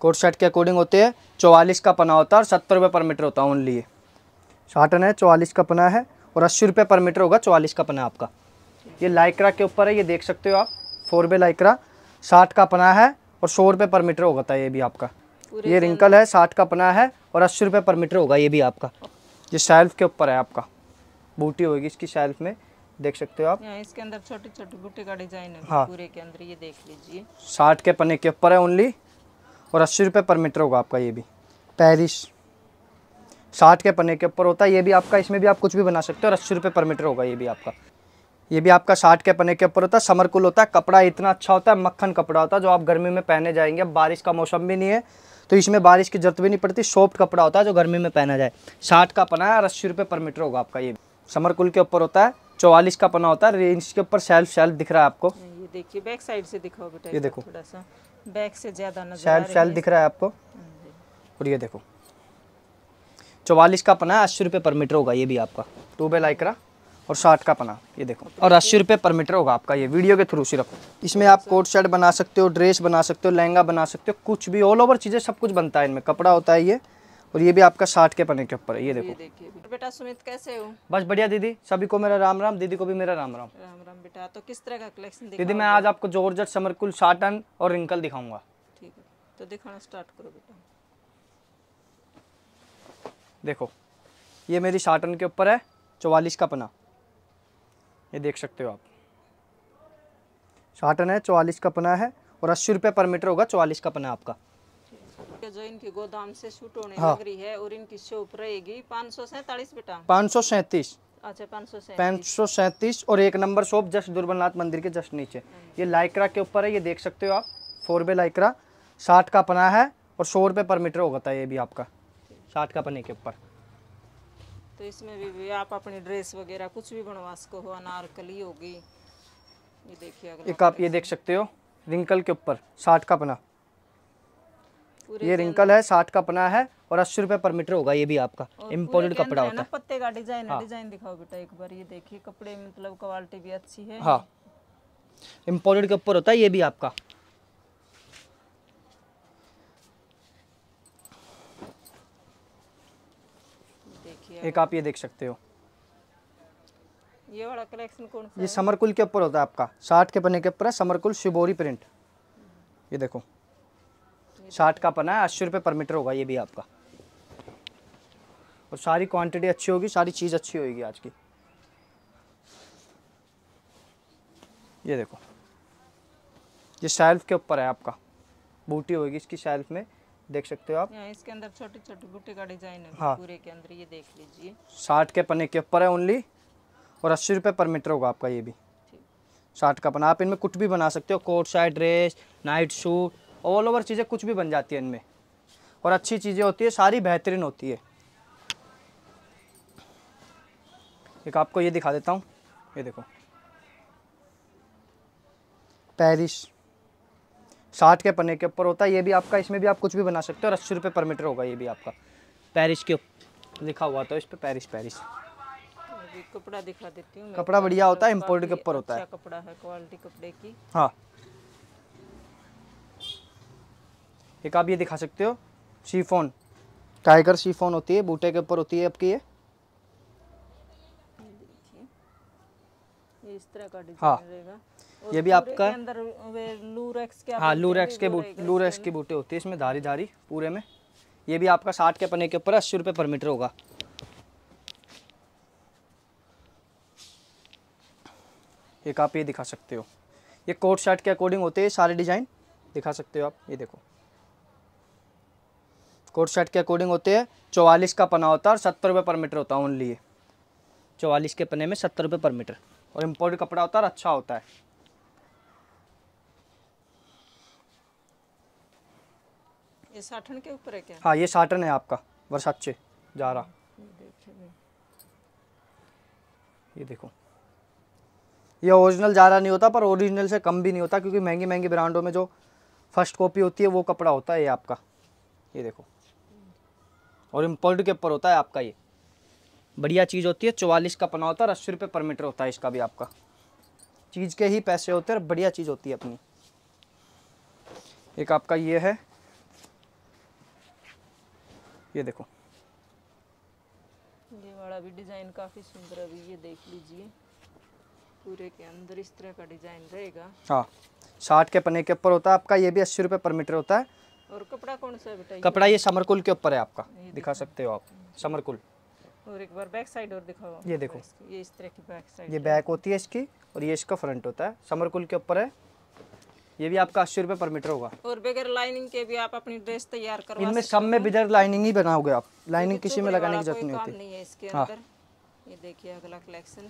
Coat shirt के according होते हैं चौवालीस का पना होता है और सत्तर रुपये पर मीटर होता है ओनली साटन है चौवालीस का पना है और अस्सी रुपये पर मीटर होगा चौवालीस का पना आपका ये लाइक्रा के ऊपर है ये देख सकते हो आप फोर बे लाइक्रा साठ का पना है और सौ रुपये पर मीटर होगा था ये भी आपका ये रिंकल है साठ का पना है और अस्सी रुपये पर मीटर होगा ये भी आपका ये शेल्फ के ऊपर है आपका बूटी होगी इसकी शेल्फ में देख सकते हो आप इसके अंदर छोटी छोटी बूटी का डिजाइन है हाँ। पूरे के अंदर ये देख लीजिए साठ के पने के ऊपर है ओनली और अस्सी रुपये पर मीटर होगा आपका ये भी पैरिस साठ के पन्ने के ऊपर होता है ये भी आपका इसमें भी आप कुछ भी बना सकते हो और अस्सी रुपये पर मीटर होगा ये भी आपका ये भी आपका साठ के पने के ऊपर होता है समर कुल होता है कपड़ा इतना अच्छा होता है मक्खन कपड़ा होता है जो आप गर्मी में पहने जाएंगे अब बारिश का मौसम भी नहीं है तो इसमें बारिश की जरूरत भी नहीं पड़ती सॉफ्ट कपड़ा होता है जो गर्मी में पहना जाए साठ का पना है और अस्सी रुपये पर मीटर होगा आपका ये समर कुल के ऊपर होता है चौवालीस का पना होता है रेंज के ऊपर सेल्फ सेल्फ दिख रहा है आपको ये देखिए बैक साइड से दिखाओ बेटा ये देखो थोड़ा सा बैक से ज़्यादा नजर शायद शायद दिख रहा है आपको और ये देखो चौवालीस का पना अस्सी रुपये पर मीटर होगा ये भी आपका टूबे बेल और साठ का पना ये देखो और अस्सी रुपये पर मीटर होगा आपका ये वीडियो के थ्रू सिर्फ इसमें आप कोट शर्ट बना सकते हो ड्रेस बना सकते हो लहंगा बना सकते हो कुछ भी ऑल ओवर चीज़ें सब कुछ बनता है इनमें कपड़ा होता है ये और ये भी आपका साठ के पने के ऊपर है ये देखो बेटा सुमित कैसे हो बस बढ़िया दीदी सभी को मेरा राम राम दीदी को भी मेरा राम राम राम राम बेटा तो किस तरह का कलेक्शन दीदी मैं आज आपको जोर जट समरकुल साटन और रिंकल दिखाऊंगा ठीक है तो दिखाना स्टार्ट करो बेटा देखो ये मेरी साटन के ऊपर है चौवालीस का पना ये देख सकते हो आप साटन है चौवालीस का पना है और अस्सी रुपये पर मीटर होगा चौवालीस का पना आपका के जो इनकी गोदाम से छूट होने हाँ। लग रही है और इनकी शॉप रहेगी पाँच सौ सैतालीस बेटा पाँच सौ सैतीस अच्छा पाँच सौ सैंतीस और एक नंबर शॉप जस्ट दुर्बलनाथ मंदिर के जस्ट नीचे हाँ। ये लाइकरा के ऊपर है ये देख सकते हो आप फोर बे लाइकरा साठ का पना है और सौ रुपये पर मीटर होगा था ये भी आपका साठ का पने के ऊपर तो इसमें भी, भी आप अपनी ड्रेस वगैरह कुछ भी बनवा सको हो अनारकली होगी ये देखिए एक आप ये देख सकते हो रिंकल के ऊपर साठ का पना ये रिंकल है साठ का पना है और अस्सी रुपए पर मीटर होगा ये भी आपका इम्पोर्टेड कपड़ा होता है पत्ते का डिजाइन हाँ। डिजाइन दिखाओ बेटा एक बार ये देखिए कपड़े मतलब क्वालिटी भी अच्छी है हाँ इम्पोर्टेड के ऊपर होता है ये भी आपका एक आप ये देख सकते हो ये वाला कलेक्शन कौन सा ये समरकुल के ऊपर होता है आपका साठ के पन्ने के ऊपर है समरकुल शिबोरी प्रिंट ये देखो साठ का पना है अस्सी रुपये पर मीटर होगा ये भी आपका और सारी क्वांटिटी अच्छी होगी सारी चीज़ अच्छी होगी आज की ये देखो ये शेल्फ के ऊपर है आपका बूटी होगी इसकी सेल्फ में देख सकते हो आप इसके अंदर छोटी छोटी बूटी का डिजाइन है हाँ। पूरे के अंदर ये देख लीजिए साठ के पने के ऊपर है ओनली और अस्सी रुपये पर मीटर होगा आपका ये भी साठ का पना आप इनमें कुछ भी बना सकते हो coat side dress night suit all over चीज़ें कुछ भी बन जाती है इनमें और अच्छी चीज़ें होती है सारी बेहतरीन होती है एक आपको ये दिखा देता हूँ ये देखो पेरिस साठ के पन्ने के ऊपर होता है ये भी आपका इसमें भी आप कुछ भी बना सकते हो और अस्सी रुपये पर मीटर होगा ये भी आपका पेरिस के लिखा हुआ था तो इस पर पेरिस पेरिस कपड़ा दिखा देती हूँ कपड़ा बढ़िया होता है इम्पोर्ट के अच्छा ऊपर होता है कपड़ा है क्वालिटी कपड़े की हाँ एक आप ये दिखा सकते हो शीफोन टाइगर शीफोन होती है बूटे के ऊपर होती है आपकी ये इस तरह का हाँ ये भी आपका अंदर लूरेक्स के हाँ लूरेक्स के बूट लूरेक्स के बूटे होते हैं इसमें धारी धारी पूरे में ये भी आपका साठ के पने के ऊपर अस्सी रुपये पर मीटर होगा एक आप ये दिखा सकते हो ये कोट शर्ट के अकॉर्डिंग होते हैं सारे डिज़ाइन दिखा सकते हो आप ये देखो कोट शर्ट के अकॉर्डिंग होते हैं चौवालीस का पना होता है और सत्तर रुपये पर मीटर होता है ओनली चौवालीस के पने में सत्तर रुपये पर मीटर और इम्पोर्ट कपड़ा होता है और अच्छा होता है ये साठन के ऊपर है क्या हाँ ये साठन है आपका वर्षाचे जा रहा ये देखो ये ओरिजिनल रहा नहीं होता पर ओरिजिनल से कम भी नहीं होता क्योंकि महंगी महंगी ब्रांडों में जो फर्स्ट कॉपी होती है वो कपड़ा होता है ये आपका ये देखो और इम्पोर्ट के ऊपर होता है आपका ये बढ़िया चीज़ होती है चौवालीस का पना होता है अस्सी रुपये पर मीटर होता है इसका भी आपका चीज़ के ही पैसे होते हैं बढ़िया चीज़ होती है अपनी एक आपका ये है ये देखो ये वाला भी डिज़ाइन काफ़ी सुंदर अभी ये देख लीजिए पूरे के अंदर इस तरह का डिज़ाइन रहेगा हाँ साठ के पने के ऊपर होता है आपका ये भी अस्सी रुपये पर मीटर होता है और कपड़ा कौन सा बेटा कपड़ा ये समरकुल के ऊपर है आपका दिखा सकते हो आप समरकुल और एक बार बैक साइड और दिखाओ ये देखो ये इस तरह की बैक साइड ये बैक होती है इसकी और ये इसका फ्रंट होता है समरकुल के ऊपर है ये भी आपका अस्सी रुपये पर मीटर होगा और बगैर लाइनिंग के भी आप अपनी ड्रेस तैयार करो इनमें सब में बगैर लाइनिंग ही बनाओगे आप लाइनिंग किसी में लगाने की जरूरत नहीं होती नहीं है इसके हाँ। अंदर ये देखिए अगला कलेक्शन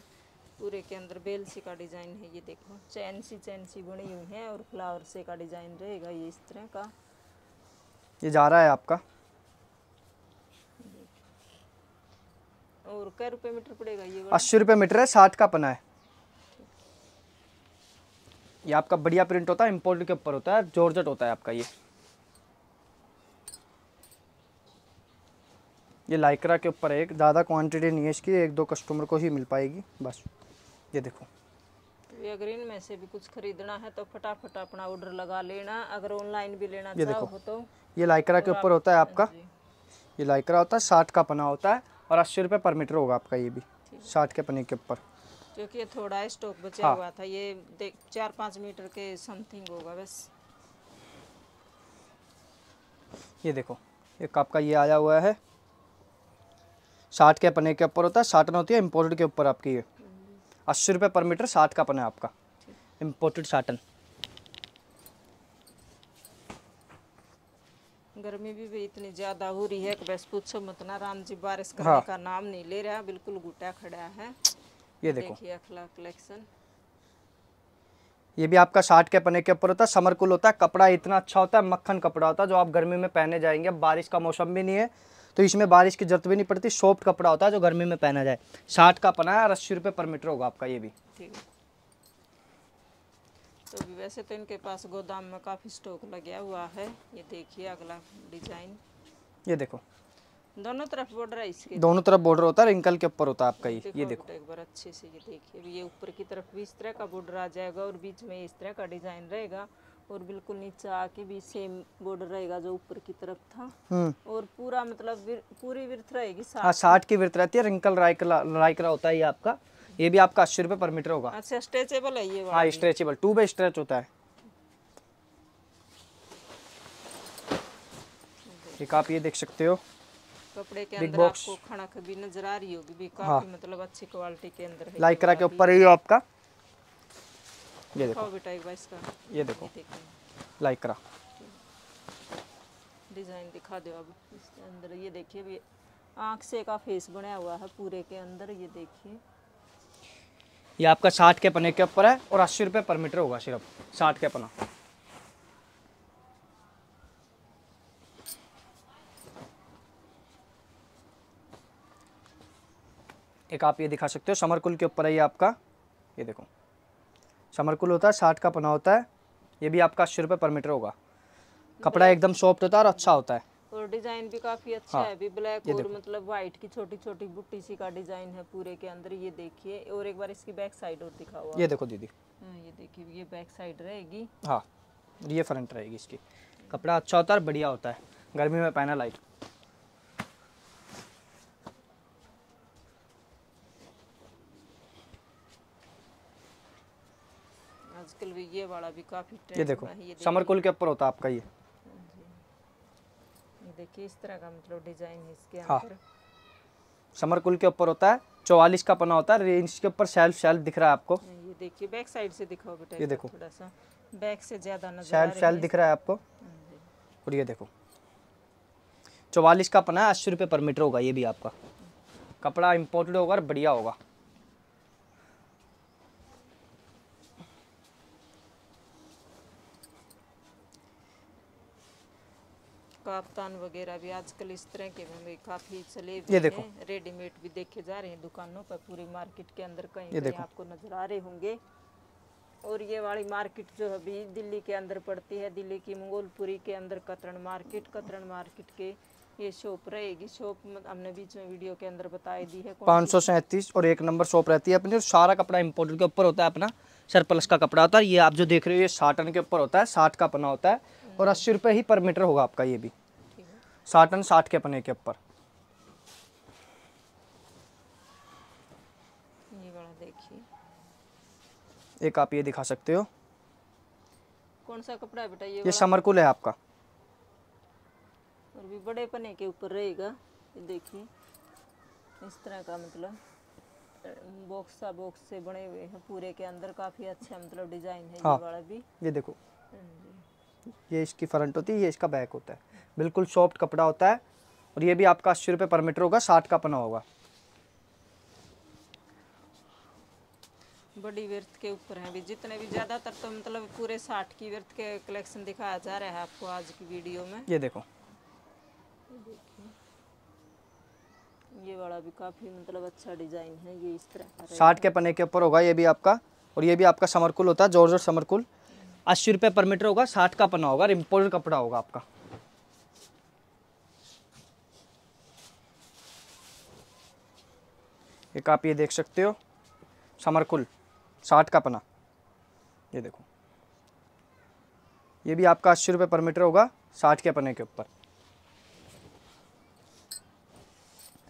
पूरे के अंदर बेल सी का डिजाइन है ये देखो चैन सी चैन सी बनी हुई है और फ्लावर से का डिजाइन रहेगा ये इस तरह का ये जा रहा है आपका अस्सी रुपये मीटर है साठ का पना है ये आपका बढ़िया प्रिंट होता है इम्पोर्ट के ऊपर होता है जॉर्जट होता है आपका ये ये लाइकरा के ऊपर एक ज़्यादा क्वांटिटी नहीं है इसकी एक दो कस्टमर को ही मिल पाएगी बस ये देखो या ग्रीन में से भी कुछ खरीदना है तो फटाफट अपना ऑर्डर लगा लेना अगर ऑनलाइन भी लेना ये देखो तो ये लाइकरा के ऊपर होता है हाँ आपका ये लाइकरा होता है साठ का पना होता है और अस्सी रुपये पर मीटर होगा आपका ये भी साठ के पने के ऊपर क्योंकि ये थोड़ा स्टॉक बचा हाँ। हुआ था ये देख चार पाँच मीटर के समथिंग होगा बस ये देखो एक आपका ये आया हुआ है साठ के पने के ऊपर होता है साठ में होती है इम्पोर्टेड के ऊपर आपकी ये अस्सी रुपये पर मीटर साठ का पन है आपका इम्पोर्टेड साटन गर्मी भी, भी इतनी ज्यादा हो रही है कि बस पूछो मत ना राम जी बारिश करने हाँ। का नाम नहीं ले रहा बिल्कुल गुटा खड़ा है ये देखो देखिए अखला कलेक्शन ये भी आपका साठ के पने के ऊपर होता है समर कुल होता है कपड़ा इतना अच्छा होता है मक्खन कपड़ा होता है जो आप गर्मी में पहने जाएंगे बारिश का मौसम भी नहीं है तो इसमें बारिश की जरूरत भी नहीं पड़ती सॉफ्ट कपड़ा होता है जो गर्मी में पहना जाए साठ का अपना और अस्सी रुपये पर मीटर होगा आपका ये भी तो वैसे तो इनके पास गोदाम में काफ़ी स्टॉक लगा हुआ है ये देखिए अगला डिजाइन ये देखो दोनों तरफ बॉर्डर है इसके दोनों तरफ बॉर्डर होता है रिंकल के ऊपर होता है आपका ये ये देखो एक बार अच्छे से ये देखिए ये ऊपर की तरफ भी इस तरह का बॉर्डर आ जाएगा और बीच में इस तरह का डिजाइन रहेगा और बिल्कुल नीचे आके भी सेम बॉर्डर रहेगा जो ऊपर की तरफ था हम्म। और पूरा मतलब विर, पूरी विर्थ रहेगी साठ हाँ, की विर्थ रहती है रिंकल रायकला रायकला होता है ये आपका ये भी आपका अस्सी रुपए पर मीटर होगा अच्छा स्ट्रेचेबल है ये हाँ स्ट्रेचेबल टू बाई स्ट्रेच होता है एक आप ये देख सकते हो कपड़े के अंदर आपको खड़क भी नजर आ रही होगी भी हाँ। काफी हाँ। मतलब अच्छी क्वालिटी के अंदर लाइक करा के ऊपर ही आपका ये देखो बेटा एक बार इसका ये देखो लाइक करा डिज़ाइन दिखा दो अब इसके अंदर ये देखिए भी आंख से का फेस बनाया हुआ है पूरे के अंदर ये देखिए ये आपका साठ के पने के ऊपर है और अस्सी रुपये पर मीटर होगा सिर्फ साठ के पना एक आप ये दिखा सकते हो समरकुल के ऊपर है ये आपका ये देखो समरकुल होता है साठ का पना होता है ये भी आपका अस्सी रुपये पर मीटर होगा कपड़ा एकदम सॉफ्ट होता है और अच्छा होता है और डिजाइन भी काफी अच्छा हाँ, है अभी ब्लैक और मतलब व्हाइट की छोटी छोटी बुट्टी सी का डिजाइन है पूरे के अंदर ये देखिए और एक बार इसकी बैक साइड और दिखाओ ये देखो दीदी हाँ, ये देखिए ये बैक साइड रहेगी हाँ ये फ्रंट रहेगी इसकी कपड़ा अच्छा होता है बढ़िया होता है गर्मी में पहना लाइट वाला भी काफी ये देखो समर कुल के ऊपर होता है आपका ये देखिए इस तरह का मतलब डिजाइन है इसके हाँ कुल के ऊपर होता है चौवालीस का पना होता है रेंज के ऊपर सेल्फ सेल्फ दिख रहा है आपको ये देखिए बैक साइड से दिखाओ बेटा ये देखो थोड़ा सा बैक से ज्यादा नजर शेल्फ शेल्फ दिख रहा है आपको हाँ और ये देखो चौवालीस का पना है अस्सी रुपये पर मीटर होगा ये भी आपका कपड़ा इम्पोर्टेड होगा और बढ़िया होगा काफ्तान वगैरह भी आजकल इस तरह के भी काफी चले ये देखो रेडीमेड भी देखे जा रहे हैं दुकानों पर पूरी मार्केट के अंदर कहीं आपको नजर आ रहे होंगे और ये वाली मार्केट जो अभी दिल्ली के अंदर पड़ती है दिल्ली की मंगोलपुरी के अंदर कतरण मार्केट कतरण मार्केट के ये शॉप रहेगी शॉप हमने बीच में वीडियो के अंदर बताई दी है पाँच सौ सैंतीस और एक नंबर शॉप रहती है अपनी और सारा कपड़ा इम्पोर्टेड के ऊपर होता है अपना सर प्लस का कपड़ा होता है ये आप जो देख रहे हो ये साठन के ऊपर होता है साठ का अपना होता है और अस्सी रुपये ही पर मीटर होगा आपका ये भी साठ साठन साठ के पने के ऊपर एक आप ये दिखा सकते हो कौन सा कपड़ा है बेटा ये ये समरकुल है आपका और भी बड़े पने के ऊपर रहेगा ये देखिए इस तरह का मतलब बॉक्स सा बॉक्स से बने हुए हैं पूरे के अंदर काफी अच्छा मतलब डिजाइन है हाँ, ये वाला भी ये देखो हाँ ये इसकी फ्रंट होती है ये इसका बैक होता है बिल्कुल सॉफ्ट कपड़ा होता है और ये भी आपका अस्सी रुपये पर मीटर होगा साठ का पना होगा बड़ी व्यर्थ के ऊपर है भी जितने भी ज़्यादातर तो मतलब पूरे साठ की व्यर्थ के कलेक्शन दिखाया जा रहा है आपको आज की वीडियो में ये देखो ये वाला भी काफ़ी मतलब अच्छा डिज़ाइन है ये इस तरह साठ के पने के ऊपर होगा ये भी आपका और ये भी आपका समरकुल होता है जोर जोर समरकुल अस्सी रुपये पर मीटर होगा साठ का पन्ना होगा इम्पोर्टेड कपड़ा होगा आपका एक आप ये देख सकते हो समरकुल साठ का पना ये देखो ये भी आपका अस्सी रुपये पर मीटर होगा साठ के पने के ऊपर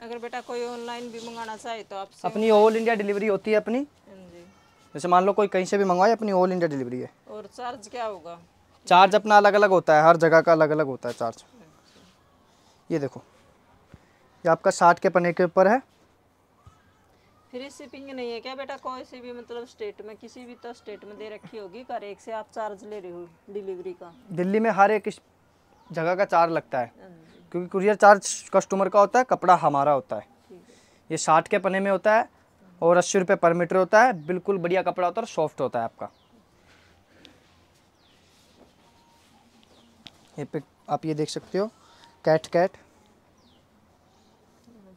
अगर बेटा कोई ऑनलाइन भी मंगाना चाहे तो आप अपनी ऑल इंडिया डिलीवरी होती है अपनी हाँ जैसे मान लो कोई कहीं से भी मंगवाए अपनी ऑल इंडिया डिलीवरी है और चार्ज क्या होगा चार्ज अपना अलग अलग होता है हर जगह का अलग अलग होता है चार्ज ये देखो ये आपका साठ के पने के ऊपर है फ्री शिपिंग नहीं है क्या बेटा कोई से भी मतलब स्टेट में किसी भी तो स्टेट में दे रखी होगी कर एक से आप चार्ज ले रहे हो डिलीवरी का दिल्ली में हर एक जगह का चार्ज लगता है हाँ क्योंकि कुरियर चार्ज कस्टमर का होता है कपड़ा हमारा होता है ये साठ के पने में होता है और अस्सी रुपये पर मीटर होता है बिल्कुल बढ़िया कपड़ा होता है और सॉफ्ट होता है आपका ये पिक आप ये देख सकते हो कैट कैट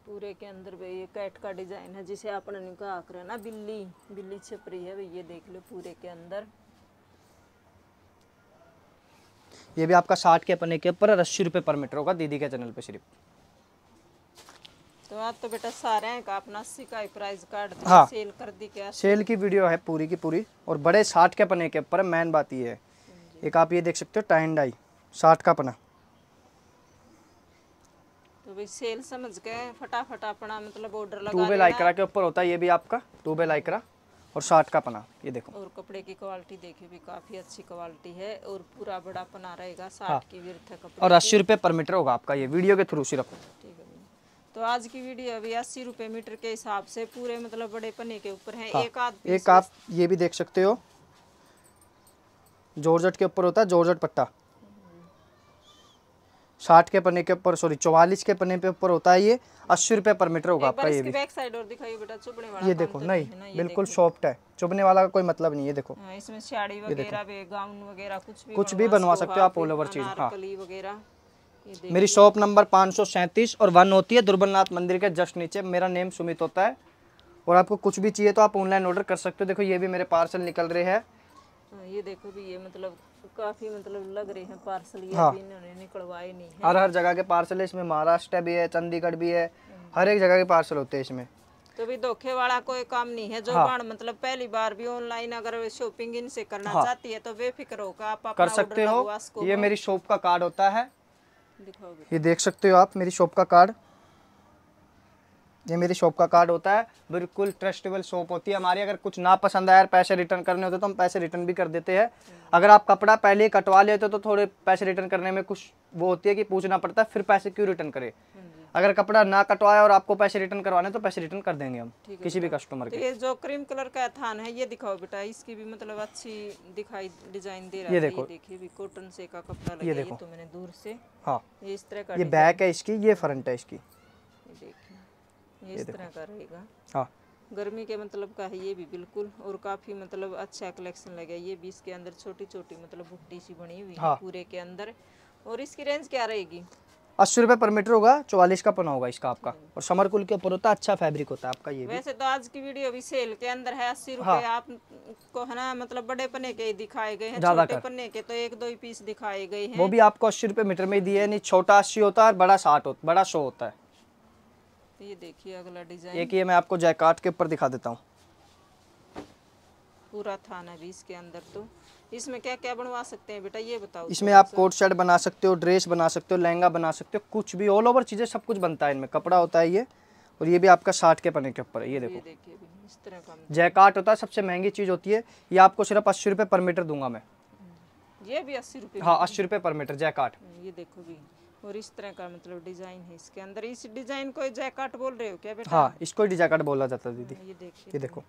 पूरे के अंदर भाई ये कैट का डिजाइन है जिसे आपने आकर ना बिल्ली बिल्ली छिप रही है ये देख लो पूरे के अंदर ये भी आपका साठ के पने के ऊपर अस्सी रुपये पर मीटर होगा दीदी के चैनल पे सिर्फ तो आज तो बेटा सारे का अपना अस्सी प्राइस कार्ड हाँ सेल कर दी क्या सेल की वीडियो है पूरी की पूरी और बड़े साठ के पने के ऊपर मेन बात ये है एक आप ये देख सकते हो टाइन डाई साठ का पना तो भाई सेल समझ के फटाफट अपना मतलब ऑर्डर लगा टू बे लाइकरा के ऊपर होता है ये भी आपका टू बे लाइकरा और साठ का पना ये देखो और कपड़े की क्वालिटी देखिए भी काफी अच्छी क्वालिटी है और पूरा बड़ा पना रहेगा साठ हाँ। की कपड़े और अस्सी रुपए पर मीटर होगा आपका ये वीडियो के थ्रू सिर्फ ठीक है तो आज की वीडियो अभी अस्सी रुपए मीटर के हिसाब से पूरे मतलब बड़े पने के ऊपर है हाँ, एक आध एक आप ये भी देख सकते हो जोरजट के ऊपर होता है जोरजट पट्टा साठ के पने के ऊपर सॉरी चौवालीस के पने पे ऊपर होता है ये अस्सी रुपए पर मीटर होगा आपका ये भी बैक साइड और दिखाइए बेटा चुभने वाला ये देखो तो नहीं नहीं ये बिल्कुल सॉफ्ट है चुभने वाला का कोई मतलब नहीं ये देखो हाँ, इसमें साड़ी वगैरह गाउन वगैरह कुछ भी कुछ भी बनवा सकते हो आप ऑल ओवर चीज हाँ वगैरह मेरी शॉप नंबर पाँच सौ और वन होती है दुर्बलनाथ मंदिर के जस्ट नीचे मेरा नेम सुमित होता है और आपको कुछ भी चाहिए तो आप ऑनलाइन ऑर्डर कर सकते हो देखो ये भी मेरे पार्सल निकल रहे हैं हाँ, ये देखो भी ये मतलब काफी मतलब लग रहे हैं पार्सल ये हाँ। नहीं है हर हर जगह के पार्सल है इसमें महाराष्ट्र भी है चंडीगढ़ भी है हर एक जगह के पार्सल होते हैं इसमें तो भी धोखे वाला कोई काम नहीं है जो हाँ। मतलब पहली बार भी ऑनलाइन अगर शॉपिंग इनसे करना हाँ। चाहती है तो बेफिक्र होगा आप कर सकते हो ये मेरी शॉप का कार्ड होता है ये देख सकते हो आप मेरी शॉप का कार्ड ये मेरी शॉप का कार्ड होता है बिल्कुल ट्रस्टेबल शॉप होती है हमारी अगर कुछ ना पसंद आया पैसे रिटर्न करने होते तो हम पैसे रिटर्न भी कर देते हैं अगर आप कपड़ा पहले कटवा लेते हो तो थोड़े पैसे रिटर्न करने में कुछ वो होती है कि पूछना पड़ता है फिर पैसे क्यों रिटर्न करें अगर कपड़ा ना कटवाया और आपको पैसे रिटर्न करवाने तो पैसे रिटर्न कर देंगे हम किसी भी कस्टमर के तो ये जो क्रीम कलर का थान है ये दिखाओ बेटा इसकी भी मतलब अच्छी दिखाई डिजाइन दे रहा है ये देखो कॉटन से का कपड़ा लगा ये देखो तो मैंने दूर से हाँ ये इस तरह का ये बैक है इसकी ये फ्रंट है इसकी ये इस तरह का रहेगा हाँ गर्मी के मतलब का है ये भी बिल्कुल और काफी मतलब अच्छा कलेक्शन लगे ये भी इसके अंदर छोटी छोटी मतलब बुट्टी सी बनी हुई हाँ। पूरे के अंदर और इसकी रेंज क्या रहेगी अस्सी रुपये पर मीटर होगा चौवालीस का पना होगा इसका आपका और समर कुल के ऊपर होता है अच्छा फैब्रिक होता है आपका ये वैसे तो आज की वीडियो भी सेल के अंदर है अस्सी रुपये हाँ। आपको है ना मतलब बड़े पने के ही दिखाए गए हैं छोटे पने के तो एक दो ही पीस दिखाए गए हैं वो भी आपको अस्सी रुपये मीटर में दिए नहीं छोटा अस्सी होता है और बड़ा साठ होता बड़ा सौ होता है ये देखिए अगला डिजाइन एक ये मैं आपको जैकाट के ऊपर दिखा देता हूँ पूरा था ना अभी इसके अंदर तो इसमें क्या क्या बनवा सकते हैं बेटा ये बताओ इसमें आप कोट शर्ट बना सकते हो ड्रेस बना सकते हो लहंगा बना सकते हो कुछ भी ऑल ओवर चीज़ें सब कुछ बनता है इनमें कपड़ा होता है ये और ये भी आपका साठ के पने के ऊपर है ये देखो ये इस तरह का जैकाट होता है सबसे महंगी चीज़ होती है ये आपको सिर्फ अस्सी रुपए पर मीटर दूंगा मैं हम्म। ये भी अस्सी रुपए हाँ अस्सी रुपए पर मीटर जयकाट हम्म, ये देखो भी और इस तरह का मतलब डिजाइन है इसके अंदर इस डिजाइन को जयकाट बोल रहे हो क्या बेटा हाँ इसको डिजाकाट बोला जाता है दीदी हाँ, ये देखो ये देखो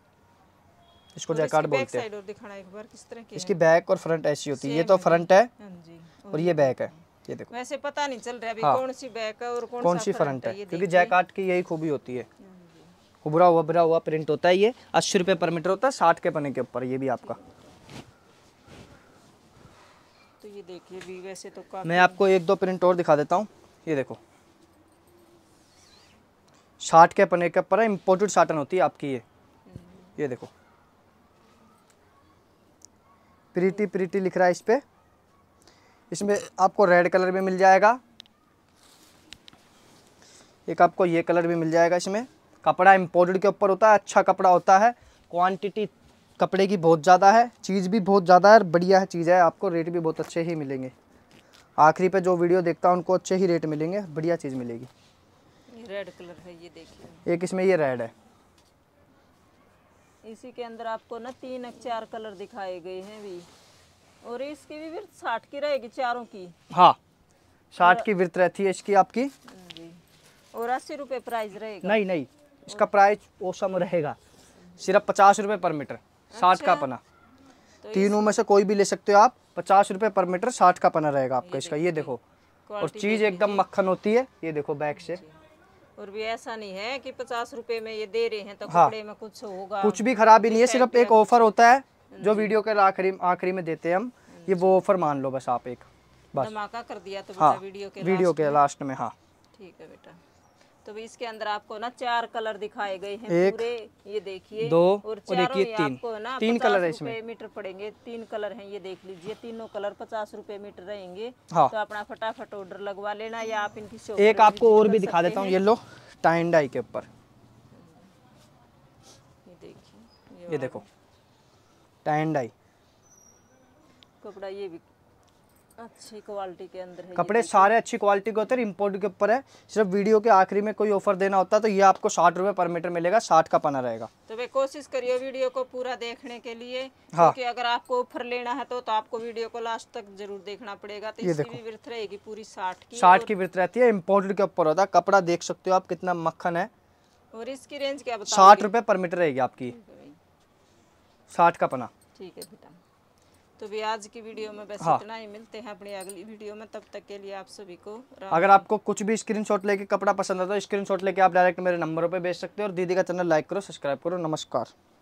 इसको जैकार्ड मतलब बोलते हैं इसकी बैक और फ्रंट ऐसी होती है ये तो फ्रंट है हाँ और ये बैक है ये देखो वैसे पता नहीं चल रहा है हाँ। कौन सी बैक है और कौन, कौन सी फ्रंट है क्योंकि जैकार्ड की यही खूबी होती है हाँ उभरा हुआ भरा हुआ प्रिंट होता है ये अस्सी रुपये पर मीटर होता है साठ के पने के ऊपर ये भी आपका तो ये देखिए भी वैसे तो मैं आपको एक दो प्रिंट और दिखा देता हूँ ये देखो साठ के पने के ऊपर है इम्पोर्टेड साटन होती है आपकी ये ये देखो प्रीटी प्रीटी लिख रहा है इस पर इसमें आपको रेड कलर भी मिल जाएगा एक आपको ये कलर भी मिल जाएगा इसमें कपड़ा इम्पोर्टेड के ऊपर होता है अच्छा कपड़ा होता है क्वांटिटी कपड़े की बहुत ज़्यादा है चीज़ भी बहुत ज़्यादा है बढ़िया है चीज़ है आपको रेट भी बहुत अच्छे ही मिलेंगे आखिरी पे जो वीडियो देखता हूँ उनको अच्छे ही रेट मिलेंगे बढ़िया चीज़ मिलेगी रेड कलर है ये देखिए एक इसमें ये रेड है इसी के अंदर आपको ना तीन चार कलर दिखाए गए हैं भी और इसकी भी वृत्त साठ की रहेगी चारों की हाँ साठ की वृत्त रहती है इसकी आपकी और अस्सी रुपए प्राइस रहेगा नहीं नहीं इसका प्राइस ओसम रहेगा सिर्फ पचास रुपए पर मीटर साठ अच्छा? का पना तो तीनों में से कोई भी ले सकते हो आप पचास रुपए पर मीटर साठ का पना रहेगा आपका इसका ये देखो और चीज़ एकदम मक्खन होती है ये देखो बैग से और भी ऐसा नहीं है कि पचास रुपए में ये दे रहे हैं तो हाँ। कपड़े में कुछ होगा कुछ भी खराबी नहीं है सिर्फ एक ऑफर होता है जो वीडियो के आखिरी आखिरी में देते हैं हम हाँ ये वो ऑफर मान लो बस आप एक बस धमाका कर दिया तो हाँ, वीडियो के वीडियो के लास्ट में हाँ ठीक है बेटा तो भी इसके अंदर आपको ना चार कलर दिखाए गए हैं एक, पूरे ये देखिए दो और चारों और तीन, आपको ना तीन कलर इसमें मीटर पड़ेंगे तीन कलर हैं ये देख लीजिए तीनों कलर पचास रूपए मीटर रहेंगे हाँ। तो अपना फटाफट ऑर्डर लगवा लेना या आप इनकी एक आपको और भी दिखा देता हूँ ये लो टाइन डाई के ऊपर देखिए ये देखो टाइन डाई कपड़ा ये भी अच्छी क्वालिटी के अंदर है कपड़े सारे अच्छी क्वालिटी के होते हैं इम्पोर्ट के ऊपर है सिर्फ वीडियो के आखिरी में कोई ऑफर देना होता है तो ये आपको साठ रुपए पर मीटर मिलेगा साठ का पना रहेगा तो वे कोशिश करिए वीडियो को पूरा देखने के लिए हाँ। क्योंकि अगर आपको ऑफर लेना है तो, तो आपको वीडियो को लास्ट तक जरूर देखना पड़ेगा तो ये देखो वृत रहेगी पूरी साठ की साठ की वृत रहती है इम्पोर्ट के ऊपर होता है कपड़ा देख सकते हो आप कितना मक्खन है और इसकी रेंज क्या साठ रुपए पर मीटर रहेगी आपकी साठ का पना ठीक है तो भी आज की वीडियो में बस हाँ। इतना ही मिलते हैं अपनी अगली वीडियो में तब तक के लिए आप सभी को अगर आपको कुछ भी स्क्रीनशॉट लेके कपड़ा पसंद आता है स्क्रीनशॉट लेके आप डायरेक्ट मेरे नंबरों पे भेज सकते हो और दीदी का चैनल लाइक करो सब्सक्राइब करो नमस्कार